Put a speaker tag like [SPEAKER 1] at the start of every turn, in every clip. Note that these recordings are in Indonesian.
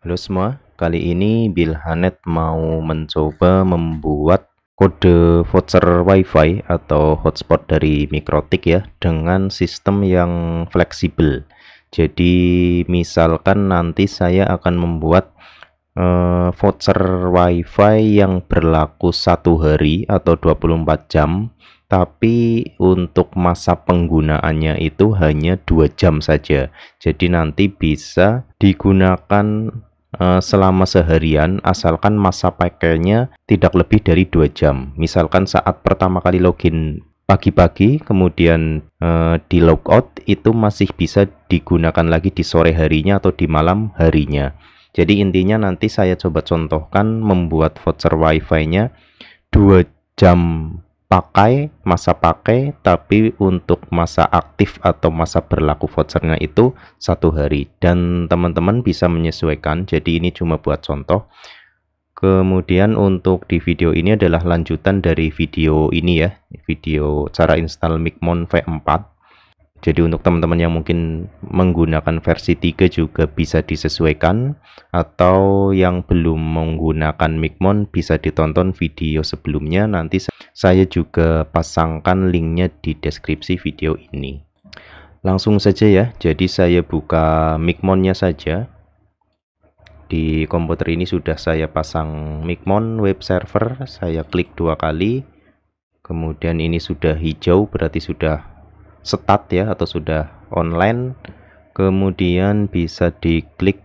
[SPEAKER 1] Halo semua, kali ini Bilhanet mau mencoba membuat kode voucher WiFi atau hotspot dari Mikrotik ya dengan sistem yang fleksibel. Jadi misalkan nanti saya akan membuat eh, voucher WiFi yang berlaku satu hari atau 24 jam, tapi untuk masa penggunaannya itu hanya dua jam saja. Jadi nanti bisa digunakan Eh, selama seharian asalkan masa pakainya tidak lebih dari dua jam. Misalkan saat pertama kali login pagi-pagi kemudian eh, di logout itu masih bisa digunakan lagi di sore harinya atau di malam harinya. Jadi intinya nanti saya coba contohkan membuat voucher wifi-nya dua jam pakai masa pakai tapi untuk masa aktif atau masa berlaku vouchernya itu satu hari dan teman-teman bisa menyesuaikan jadi ini cuma buat contoh kemudian untuk di video ini adalah lanjutan dari video ini ya video cara install micmon v4 jadi untuk teman-teman yang mungkin menggunakan versi 3 juga bisa disesuaikan atau yang belum menggunakan Micmon bisa ditonton video sebelumnya nanti saya juga pasangkan linknya di deskripsi video ini. Langsung saja ya, jadi saya buka Micmonnya saja. Di komputer ini sudah saya pasang Micmon web server, saya klik dua kali. Kemudian ini sudah hijau berarti sudah setat ya atau sudah online kemudian bisa diklik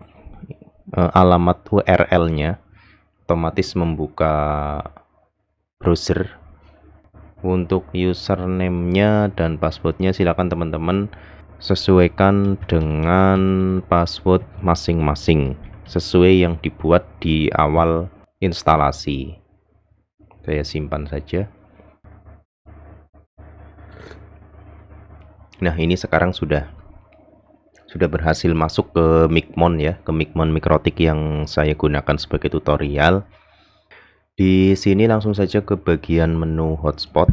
[SPEAKER 1] uh, alamat URL-nya otomatis membuka browser untuk username-nya dan password nya silakan teman-teman sesuaikan dengan password masing-masing sesuai yang dibuat di awal instalasi saya simpan saja Nah, ini sekarang sudah sudah berhasil masuk ke Micmon ya, ke Micmon Mikrotik yang saya gunakan sebagai tutorial. Di sini langsung saja ke bagian menu hotspot.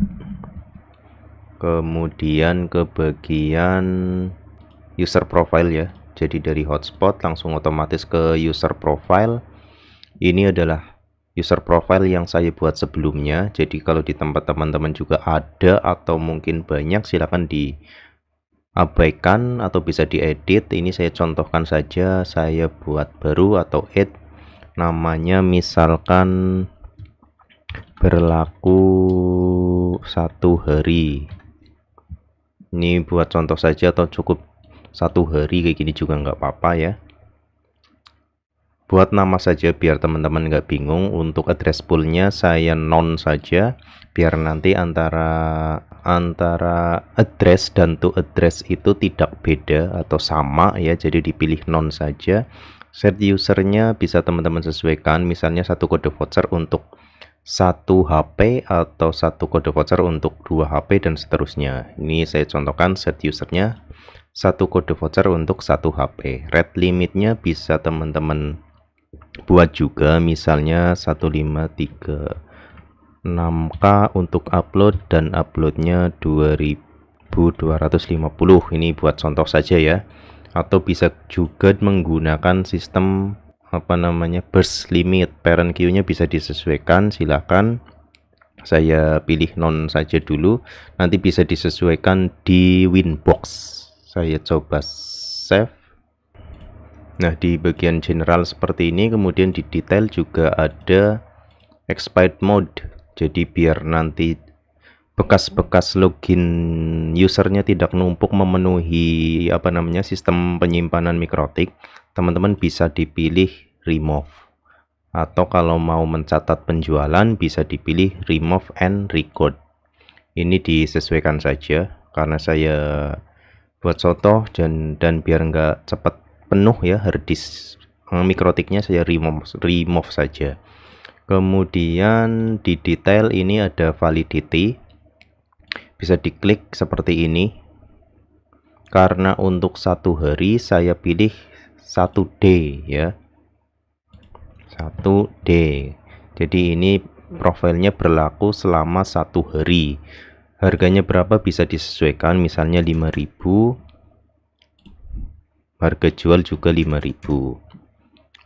[SPEAKER 1] Kemudian ke bagian user profile ya. Jadi dari hotspot langsung otomatis ke user profile. Ini adalah user profile yang saya buat sebelumnya. Jadi kalau di tempat teman-teman juga ada atau mungkin banyak silakan di abaikan atau bisa diedit ini saya contohkan saja saya buat baru atau add namanya misalkan berlaku satu hari ini buat contoh saja atau cukup satu hari kayak gini juga nggak apa-apa ya buat nama saja biar teman-teman nggak bingung untuk address poolnya saya non saja biar nanti antara antara address dan to address itu tidak beda atau sama ya jadi dipilih non saja set usernya bisa teman-teman sesuaikan misalnya satu kode voucher untuk satu HP atau satu kode voucher untuk dua HP dan seterusnya. Ini saya contohkan set usernya satu kode voucher untuk satu HP. Red limitnya bisa teman-teman buat juga misalnya 1536 k untuk upload dan uploadnya 2250 ini buat contoh saja ya atau bisa juga menggunakan sistem apa namanya burst limit parent queue nya bisa disesuaikan silahkan saya pilih non saja dulu nanti bisa disesuaikan di winbox saya coba save Nah, di bagian general seperti ini, kemudian di detail juga ada expired mode. Jadi biar nanti bekas-bekas login usernya tidak numpuk memenuhi apa namanya sistem penyimpanan mikrotik, teman-teman bisa dipilih remove. Atau kalau mau mencatat penjualan bisa dipilih remove and record. Ini disesuaikan saja karena saya buat soto dan dan biar nggak cepat penuh ya harddisk hmm, mikrotiknya saya remove, remove saja kemudian di detail ini ada validity bisa diklik seperti ini karena untuk satu hari saya pilih 1D ya 1D jadi ini profilnya berlaku selama satu hari harganya berapa bisa disesuaikan misalnya 5000 harga jual juga 5000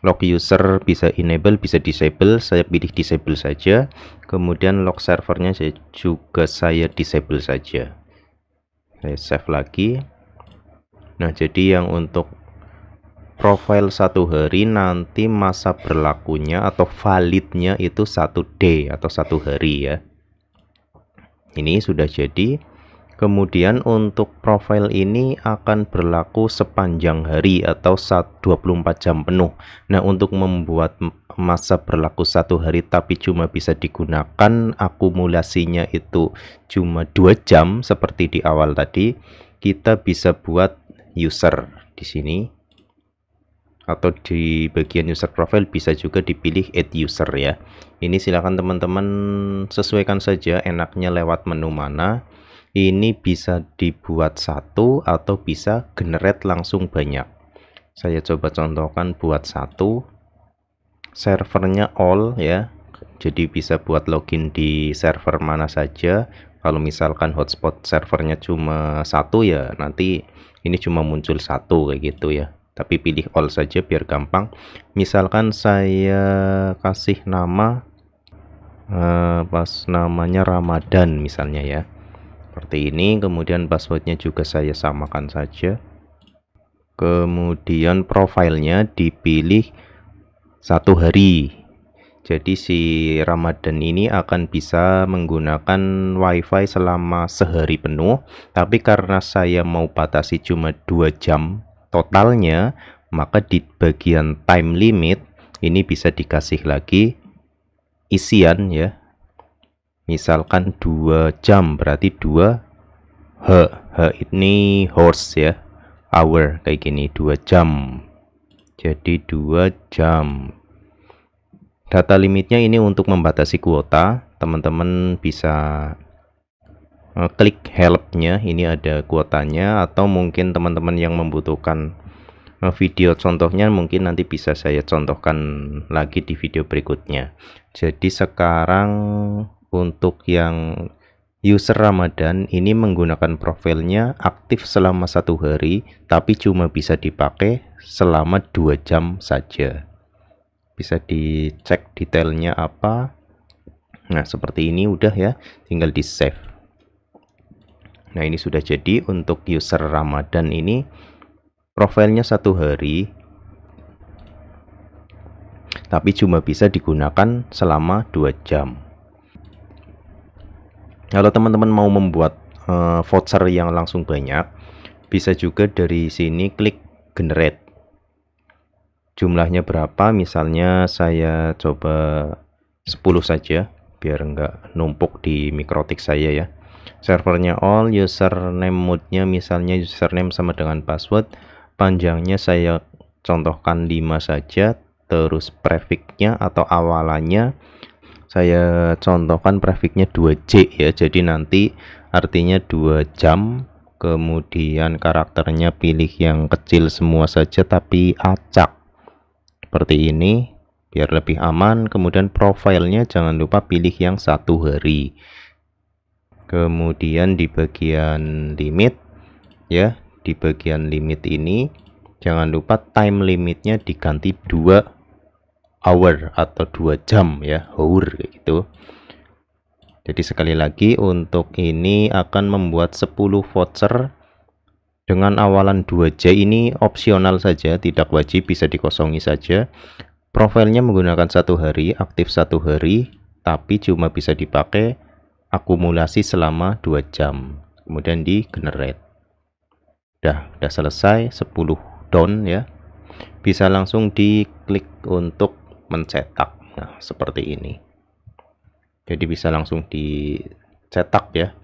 [SPEAKER 1] Lock user bisa enable bisa disable saya pilih disable saja kemudian lock servernya saya juga saya disable saja saya save lagi nah jadi yang untuk profil satu hari nanti masa berlakunya atau validnya itu satu day atau satu hari ya ini sudah jadi Kemudian untuk profil ini akan berlaku sepanjang hari atau 24 jam penuh. Nah, untuk membuat masa berlaku satu hari tapi cuma bisa digunakan akumulasinya itu cuma dua jam seperti di awal tadi, kita bisa buat user di sini atau di bagian user profile bisa juga dipilih add user ya. Ini silakan teman-teman sesuaikan saja enaknya lewat menu mana ini bisa dibuat satu atau bisa generate langsung banyak saya coba contohkan buat satu servernya all ya jadi bisa buat login di server mana saja kalau misalkan hotspot servernya cuma satu ya nanti ini cuma muncul satu kayak gitu ya tapi pilih all saja biar gampang misalkan saya kasih nama eh, pas namanya Ramadan misalnya ya seperti ini kemudian passwordnya juga saya samakan saja kemudian profilnya dipilih satu hari jadi si Ramadan ini akan bisa menggunakan wifi selama sehari penuh tapi karena saya mau batasi cuma dua jam totalnya maka di bagian time limit ini bisa dikasih lagi isian ya misalkan 2 jam berarti 2 h h ini horse ya hour kayak gini 2 jam jadi 2 jam data limitnya ini untuk membatasi kuota teman-teman bisa e, klik helpnya ini ada kuotanya atau mungkin teman-teman yang membutuhkan e, video contohnya mungkin nanti bisa saya contohkan lagi di video berikutnya jadi sekarang untuk yang user Ramadan ini menggunakan profilnya aktif selama satu hari, tapi cuma bisa dipakai selama dua jam saja. Bisa dicek detailnya apa. Nah, seperti ini udah ya, tinggal di save. Nah, ini sudah jadi untuk user Ramadan ini profilnya satu hari, tapi cuma bisa digunakan selama dua jam kalau teman-teman mau membuat uh, voucher yang langsung banyak bisa juga dari sini klik generate jumlahnya berapa misalnya saya coba 10 saja biar nggak numpuk di mikrotik saya ya servernya all username mode-nya misalnya username sama dengan password panjangnya saya contohkan 5 saja terus prefixnya atau awalannya saya contohkan prefiknya 2J ya jadi nanti artinya 2 jam kemudian karakternya pilih yang kecil semua saja tapi acak seperti ini biar lebih aman kemudian profilnya jangan lupa pilih yang satu hari kemudian di bagian limit ya di bagian limit ini jangan lupa time limitnya diganti 2 hour atau dua jam ya hour kayak gitu jadi sekali lagi untuk ini akan membuat 10 voucher dengan awalan 2J ini opsional saja tidak wajib bisa dikosongi saja profilnya menggunakan satu hari aktif satu hari tapi cuma bisa dipakai akumulasi selama 2 jam kemudian di generate udah udah selesai 10 down ya bisa langsung diklik untuk mencetak. Nah, seperti ini. Jadi bisa langsung dicetak ya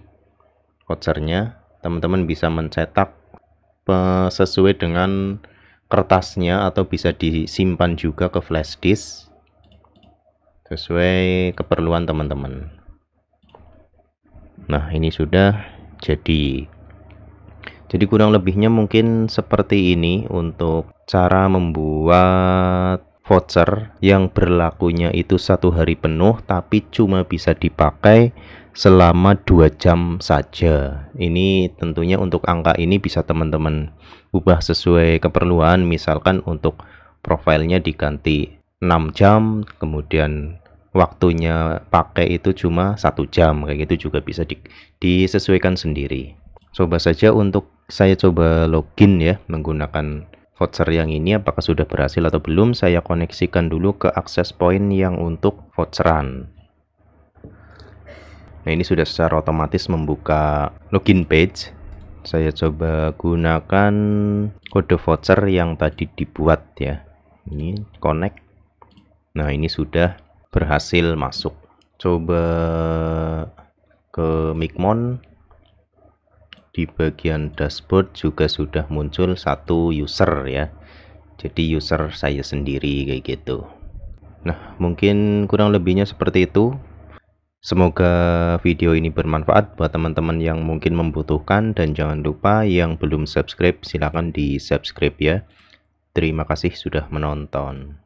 [SPEAKER 1] vouchernya. Teman-teman bisa mencetak sesuai dengan kertasnya atau bisa disimpan juga ke flash disk sesuai keperluan teman-teman. Nah, ini sudah jadi. Jadi kurang lebihnya mungkin seperti ini untuk cara membuat voucher yang berlakunya itu satu hari penuh tapi cuma bisa dipakai selama dua jam saja ini tentunya untuk angka ini bisa teman-teman ubah sesuai keperluan misalkan untuk profilnya diganti 6 jam kemudian waktunya pakai itu cuma satu jam kayak gitu juga bisa di, disesuaikan sendiri coba saja untuk saya coba login ya menggunakan voucher yang ini apakah sudah berhasil atau belum saya koneksikan dulu ke akses point yang untuk voucheran nah ini sudah secara otomatis membuka login page saya coba gunakan kode voucher yang tadi dibuat ya ini connect nah ini sudah berhasil masuk coba ke micmon di bagian dashboard juga sudah muncul satu user ya jadi user saya sendiri kayak gitu nah mungkin kurang lebihnya seperti itu semoga video ini bermanfaat buat teman-teman yang mungkin membutuhkan dan jangan lupa yang belum subscribe silahkan di subscribe ya terima kasih sudah menonton